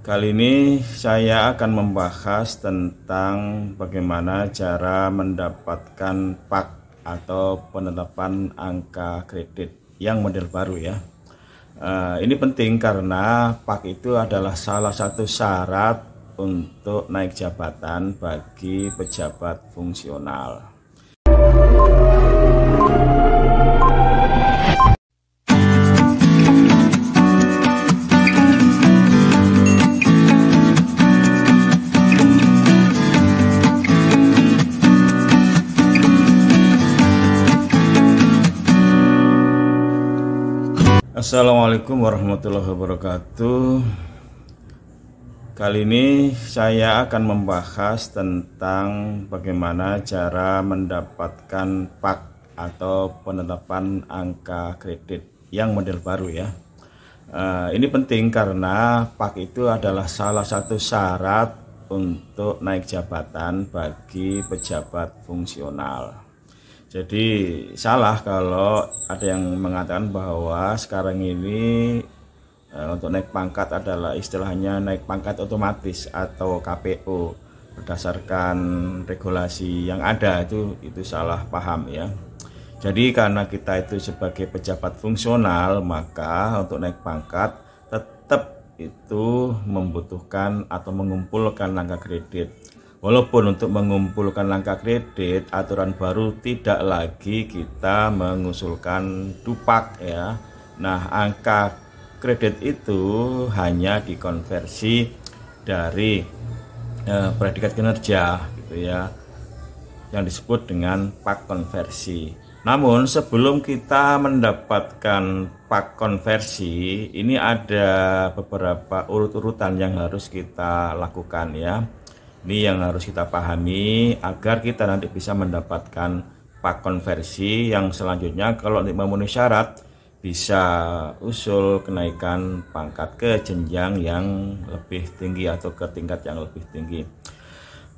Kali ini saya akan membahas tentang bagaimana cara mendapatkan PAK atau penetapan angka kredit yang model baru ya. Eh, ini penting karena PAK itu adalah salah satu syarat untuk naik jabatan bagi pejabat fungsional. Assalamualaikum warahmatullahi wabarakatuh. Kali ini saya akan membahas tentang bagaimana cara mendapatkan PAK atau penetapan angka kredit yang model baru ya. Eh, ini penting karena PAK itu adalah salah satu syarat untuk naik jabatan bagi pejabat fungsional. Jadi salah kalau ada yang mengatakan bahwa sekarang ini eh, untuk naik pangkat adalah istilahnya naik pangkat otomatis atau KPO berdasarkan regulasi yang ada itu itu salah paham ya. Jadi karena kita itu sebagai pejabat fungsional maka untuk naik pangkat tetap itu membutuhkan atau mengumpulkan langkah kredit Walaupun untuk mengumpulkan langkah kredit, aturan baru tidak lagi kita mengusulkan dupak ya. Nah, angka kredit itu hanya dikonversi dari eh, predikat kinerja gitu ya. Yang disebut dengan pak konversi. Namun sebelum kita mendapatkan pak konversi, ini ada beberapa urut-urutan yang harus kita lakukan ya. Ini yang harus kita pahami agar kita nanti bisa mendapatkan pak konversi yang selanjutnya kalau memenuhi syarat bisa usul kenaikan pangkat ke jenjang yang lebih tinggi atau ke tingkat yang lebih tinggi.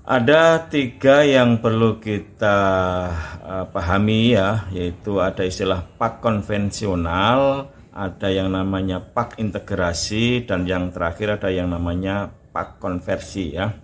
Ada tiga yang perlu kita uh, pahami ya, yaitu ada istilah pak konvensional, ada yang namanya pak integrasi, dan yang terakhir ada yang namanya pak konversi ya.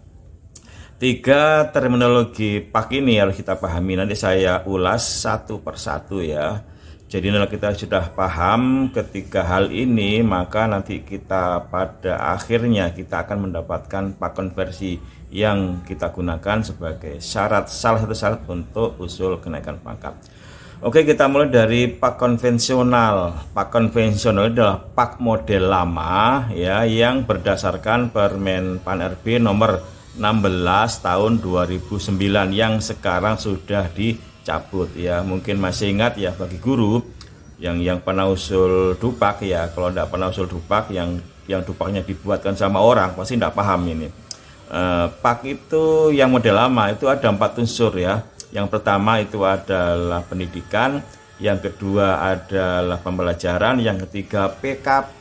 Tiga terminologi PAK ini harus kita pahami. Nanti saya ulas satu persatu ya. Jadi kalau kita sudah paham ketiga hal ini, maka nanti kita pada akhirnya kita akan mendapatkan pak konversi yang kita gunakan sebagai syarat salah satu syarat untuk usul kenaikan pangkat. Oke, kita mulai dari pak konvensional. Pak konvensional adalah pak model lama ya yang berdasarkan Permen Pan RB nomor 16 tahun 2009 yang sekarang sudah dicabut ya mungkin masih ingat ya bagi guru yang yang pernah usul dupak ya kalau tidak pernah usul dupak yang yang dupaknya dibuatkan sama orang pasti tidak paham ini eh, pak itu yang model lama itu ada empat unsur ya yang pertama itu adalah pendidikan yang kedua adalah pembelajaran yang ketiga PKB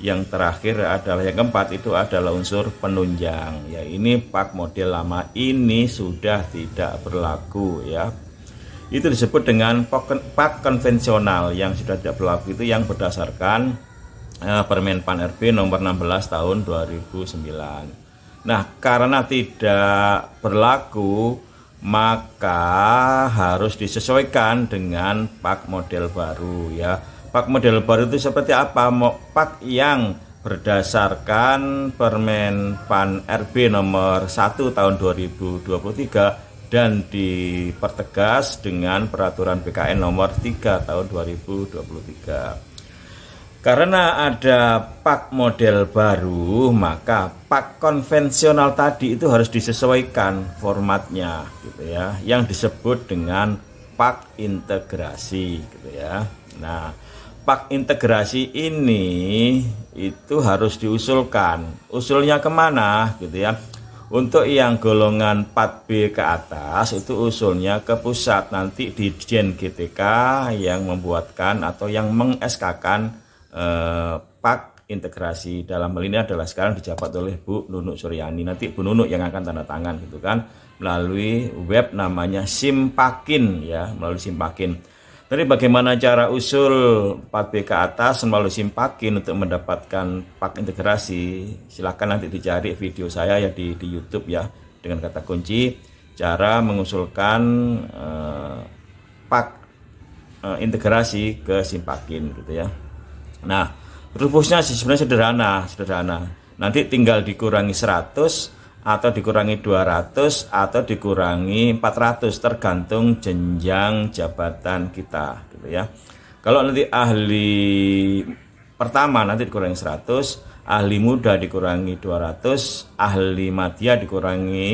yang terakhir adalah yang keempat itu adalah unsur penunjang ya ini pak model lama ini sudah tidak berlaku ya itu disebut dengan pak konvensional yang sudah tidak berlaku itu yang berdasarkan eh, Permen Pan RB nomor 16 tahun 2009 nah karena tidak berlaku maka harus disesuaikan dengan pak model baru ya pak model baru itu seperti apa pak yang berdasarkan Permen Pan RB nomor 1 tahun 2023 dan dipertegas dengan peraturan BKN nomor 3 tahun 2023. Karena ada pak model baru, maka pak konvensional tadi itu harus disesuaikan formatnya gitu ya, yang disebut dengan pak integrasi gitu ya. Nah, pak integrasi ini itu harus diusulkan. Usulnya kemana gitu ya? Untuk yang golongan 4B ke atas itu usulnya ke pusat nanti di Jen GTK yang membuatkan atau yang mengeskakan eh, pak integrasi dalam hal ini adalah sekarang dijabat oleh Bu Nunuk Suryani nanti Bu Nunuk yang akan tanda tangan gitu kan melalui web namanya Simpakin ya melalui Simpakin. Tapi bagaimana cara usul 4B ke atas melalui Simpakin untuk mendapatkan pak integrasi? Silahkan nanti dicari video saya ya di, di YouTube ya dengan kata kunci cara mengusulkan eh, pak eh, integrasi ke Simpakin gitu ya. Nah, rumusnya sebenarnya sederhana, sederhana. Nanti tinggal dikurangi 100 atau dikurangi 200 atau dikurangi 400 tergantung jenjang jabatan kita gitu ya. Kalau nanti ahli pertama nanti dikurangi 100, ahli muda dikurangi 200, ahli madya dikurangi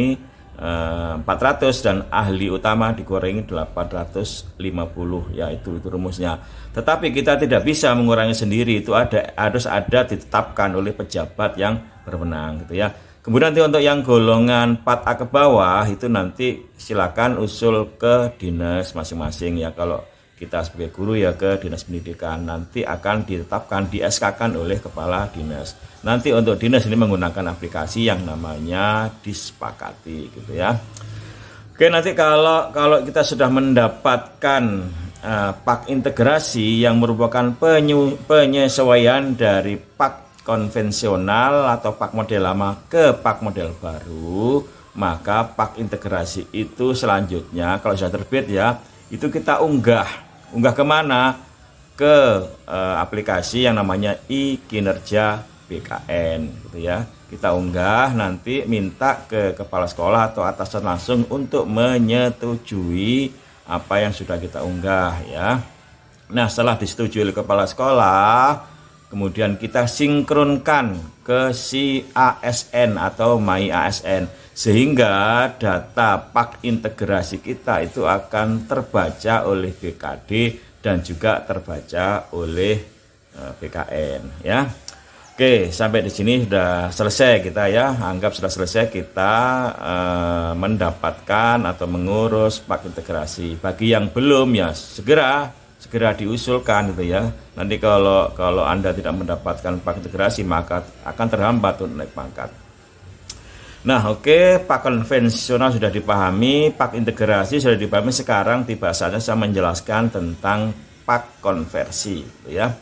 400 eh, dan ahli utama dikurangi 850 yaitu yaitu itu rumusnya. Tetapi kita tidak bisa mengurangi sendiri itu ada harus ada ditetapkan oleh pejabat yang berwenang gitu ya. Kemudian nanti untuk yang golongan 4A ke bawah itu nanti silakan usul ke dinas masing-masing ya kalau kita sebagai guru ya ke dinas pendidikan nanti akan ditetapkan di SK-kan oleh kepala dinas. Nanti untuk dinas ini menggunakan aplikasi yang namanya disepakati gitu ya. Oke nanti kalau kalau kita sudah mendapatkan uh, pak integrasi yang merupakan penyu, penyesuaian dari pak konvensional atau pak model lama ke pak model baru maka pak integrasi itu selanjutnya kalau sudah terbit ya itu kita unggah unggah kemana ke e, aplikasi yang namanya ikinerja kinerja BKN gitu ya kita unggah nanti minta ke kepala sekolah atau atasan langsung untuk menyetujui apa yang sudah kita unggah ya nah setelah disetujui oleh kepala sekolah kemudian kita sinkronkan ke si ASN atau My ASN sehingga data pak integrasi kita itu akan terbaca oleh BKD dan juga terbaca oleh eh, BKN ya. Oke, sampai di sini sudah selesai kita ya. Anggap sudah selesai kita eh, mendapatkan atau mengurus pak integrasi. Bagi yang belum ya segera segera diusulkan gitu ya. Nanti kalau kalau Anda tidak mendapatkan paket integrasi maka akan terhambat untuk naik pangkat. Nah, oke, okay, pak konvensional sudah dipahami, pak integrasi sudah dipahami. Sekarang tiba saatnya saya menjelaskan tentang pak konversi, gitu ya.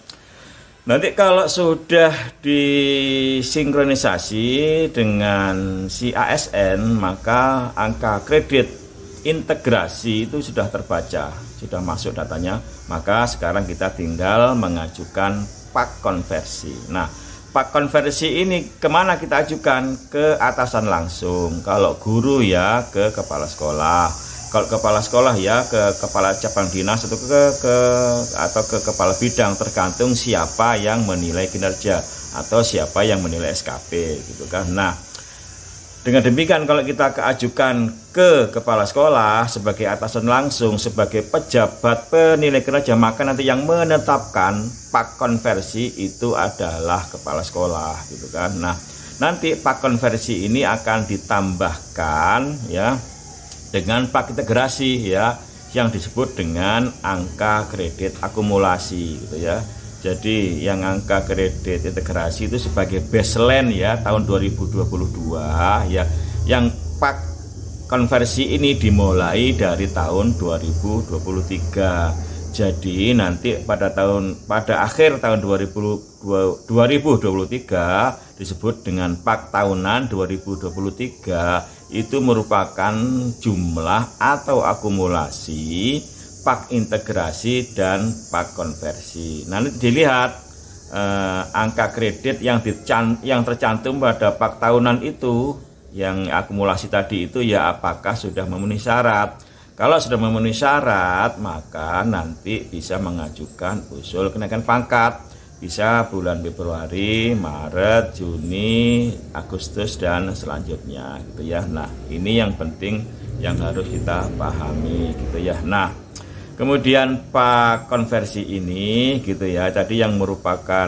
Nanti kalau sudah disinkronisasi dengan si ASN, maka angka kredit integrasi itu sudah terbaca, sudah masuk datanya, maka sekarang kita tinggal mengajukan pak konversi. Nah, pak konversi ini kemana kita ajukan? Ke atasan langsung. Kalau guru ya ke kepala sekolah. Kalau kepala sekolah ya ke kepala cabang dinas atau ke, ke atau ke kepala bidang tergantung siapa yang menilai kinerja atau siapa yang menilai SKP gitu kan. Nah, dengan demikian kalau kita keajukan ke kepala sekolah sebagai atasan langsung sebagai pejabat penilai kerja maka nanti yang menetapkan pak konversi itu adalah kepala sekolah gitu kan. Nah, nanti pak konversi ini akan ditambahkan ya dengan pak integrasi ya yang disebut dengan angka kredit akumulasi gitu ya. Jadi yang angka kredit integrasi itu sebagai baseline ya tahun 2022 ya yang pak konversi ini dimulai dari tahun 2023. Jadi nanti pada tahun pada akhir tahun 2023 disebut dengan pak tahunan 2023 itu merupakan jumlah atau akumulasi pak integrasi dan pak konversi. Nanti dilihat eh, angka kredit yang dican yang tercantum pada pak tahunan itu yang akumulasi tadi itu ya apakah sudah memenuhi syarat. Kalau sudah memenuhi syarat, maka nanti bisa mengajukan usul kenaikan pangkat. Bisa bulan Februari, Maret, Juni, Agustus dan selanjutnya gitu ya. Nah, ini yang penting yang harus kita pahami gitu ya. Nah, Kemudian pak konversi ini gitu ya. Tadi yang merupakan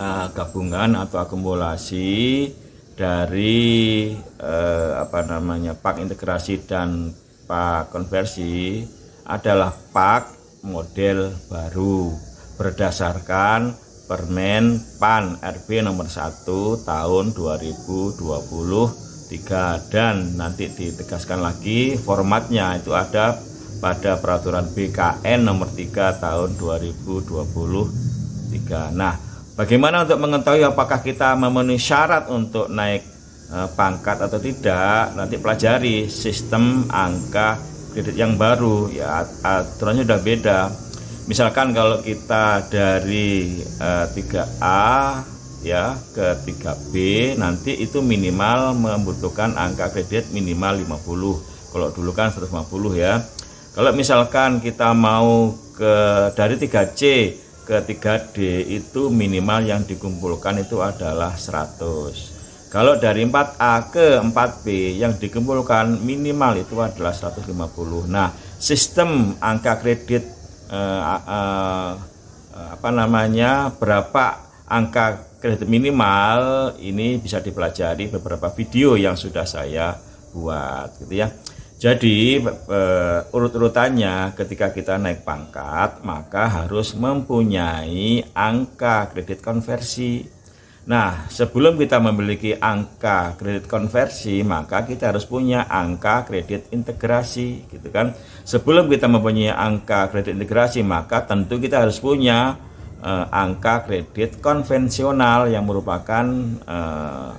uh, gabungan atau akumulasi dari uh, apa namanya pak integrasi dan pak konversi adalah pak model baru berdasarkan Permen PAN RB nomor 1 tahun 2023 dan nanti ditegaskan lagi formatnya itu ada pada peraturan BKN nomor 3 tahun 2023. Nah, bagaimana untuk mengetahui apakah kita memenuhi syarat untuk naik eh, pangkat atau tidak? Nanti pelajari sistem angka kredit yang baru ya aturannya sudah beda. Misalkan kalau kita dari eh, 3A ya ke 3B nanti itu minimal membutuhkan angka kredit minimal 50 kalau dulu kan 150 ya kalau misalkan kita mau ke dari 3C ke 3D itu minimal yang dikumpulkan itu adalah 100. Kalau dari 4A ke 4B yang dikumpulkan minimal itu adalah 150. Nah, sistem angka kredit eh, eh, apa namanya berapa angka kredit minimal ini bisa dipelajari beberapa video yang sudah saya buat gitu ya. Jadi uh, urut-urutannya ketika kita naik pangkat maka harus mempunyai angka kredit konversi. Nah, sebelum kita memiliki angka kredit konversi, maka kita harus punya angka kredit integrasi, gitu kan? Sebelum kita mempunyai angka kredit integrasi, maka tentu kita harus punya uh, angka kredit konvensional yang merupakan uh,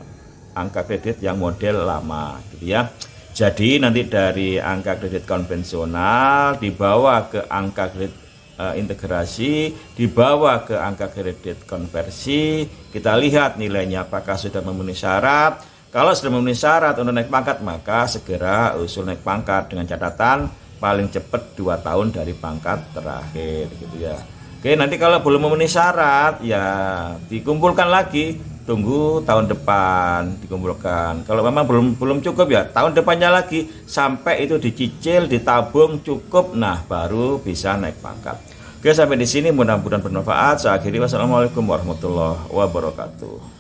angka kredit yang model lama, gitu ya. Jadi nanti dari angka kredit konvensional dibawa ke angka kredit eh, integrasi, dibawa ke angka kredit konversi, kita lihat nilainya apakah sudah memenuhi syarat. Kalau sudah memenuhi syarat untuk naik pangkat, maka segera usul naik pangkat dengan catatan paling cepat 2 tahun dari pangkat terakhir gitu ya. Oke, nanti kalau belum memenuhi syarat ya dikumpulkan lagi tunggu tahun depan dikumpulkan. Kalau memang belum belum cukup ya tahun depannya lagi sampai itu dicicil, ditabung cukup, nah baru bisa naik pangkat. Oke sampai di sini mudah-mudahan bermanfaat. Saya akhiri wassalamualaikum warahmatullahi wabarakatuh.